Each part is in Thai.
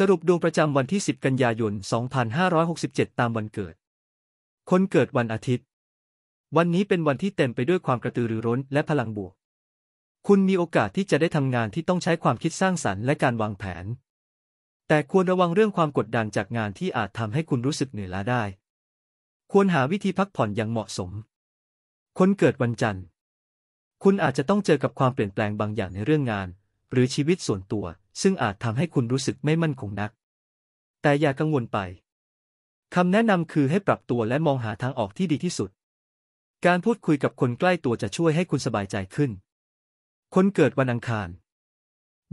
สรุป ดวงประจำวันที่ 10 กันยายน 2567 ตามวันเกิด คนเกิดวันอาทิตย์ วันนี้เป็นวันที่เต็มไปด้วยความกระตือรือร้นและพลังบวก คุณมีโอกาสที่จะได้ทำงานที่ต้องใช้ความคิดสร้างสรรค์และการวางแผน แต่ควรระวังเรื่องความกดดันจากงานที่อาจทำให้คุณรู้สึกเหนื่อยล้าได้ ควรหาวิธีพักผ่อนอย่างเหมาะสม คนเกิดวันจันทร์ คุณอาจจะต้องเจอกับความเปลี่ยนแปลงบางอย่างในเรื่องงานหรือชีวิตส่วนตัว ซึ่งอาจทำให้คุณรู้สึกไม่มั่นคงนัก แต่อย่ากังวลไปคำแนะนำคือให้ปรับตัวและมองหาทางออกที่ดีที่สุด การพูดคุยกับคนใกล้ตัวจะช่วยให้คุณสบายใจขึ้น คนเกิดวันอังคาร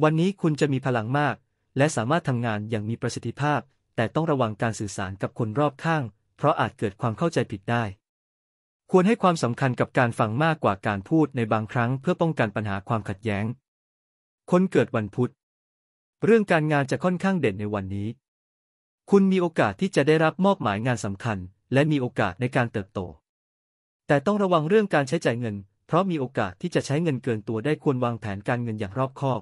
วันนี้คุณจะมีพลังมาก และสามารถทำงานอย่างมีประสิทธิภาพ แต่ต้องระวังการสื่อสารกับคนรอบข้าง เพราะอาจเกิดความเข้าใจผิดได้ ควรให้ความสำคัญกับการฟังมากกว่าการพูดในบางครั้ง เพื่อป้องกันปัญหาความขัดแย้งคนเกิดวันพุธเรื่องการงานจะค่อนข้างเด่นในวันนี้ คุณมีโอกาสที่จะได้รับมอบหมายงานสำคัญ และมีโอกาสในการเติบโต แต่ต้องระวังเรื่องการใช้จ่ายเงิน เพราะมีโอกาสที่จะใช้เงินเกินตัวได้ควรวางแผนการเงินอย่างรอบคอบ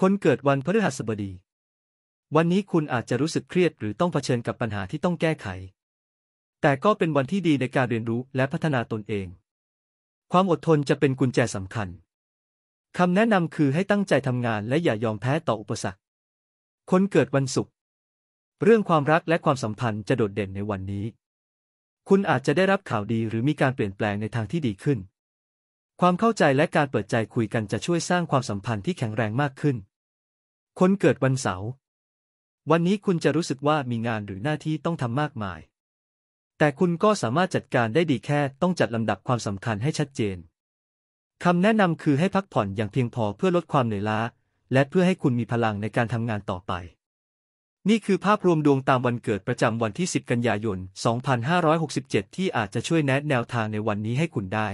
คนเกิดวันพฤหัสบดี วันนี้คุณอาจจะรู้สึกเครียดหรือต้องเผชิญกับปัญหาที่ต้องแก้ไข แต่ก็เป็นวันที่ดีในการเรียนรู้และพัฒนาตนเอง ความอดทนจะเป็นกุญแจสำคัญคำแนะนำคือให้ตั้งใจทำงานและอย่ายอมแพ้ต่ออุปสรรค คนเกิดวันศุกร์เรื่องความรักและความสัมพันธ์จะโดดเด่นในวันนี้ คุณอาจจะได้รับข่าวดีหรือมีการเปลี่ยนแปลงในทางที่ดีขึ้น ความเข้าใจและการเปิดใจคุยกันจะช่วยสร้างความสัมพันธ์ที่แข็งแรงมากขึ้น คนเกิดวันเสาร์วันนี้คุณจะรู้สึกว่ามีงานหรือหน้าที่ต้องทำมากมาย แต่คุณก็สามารถจัดการได้ดีแค่ ต้องจัดลำดับความสำคัญให้ชัดเจนคำแนะนำคือให้พักผ่อนอย่างเพียงพอเพื่อลดความเหนื่อยล้า และเพื่อให้คุณมีพลังในการทำงานต่อไป นี่คือภาพรวมดวงตามวันเกิดประจำวันที่ 10 กันยายน 2567 ที่อาจจะช่วยแนะแนวทางในวันนี้ให้คุณได้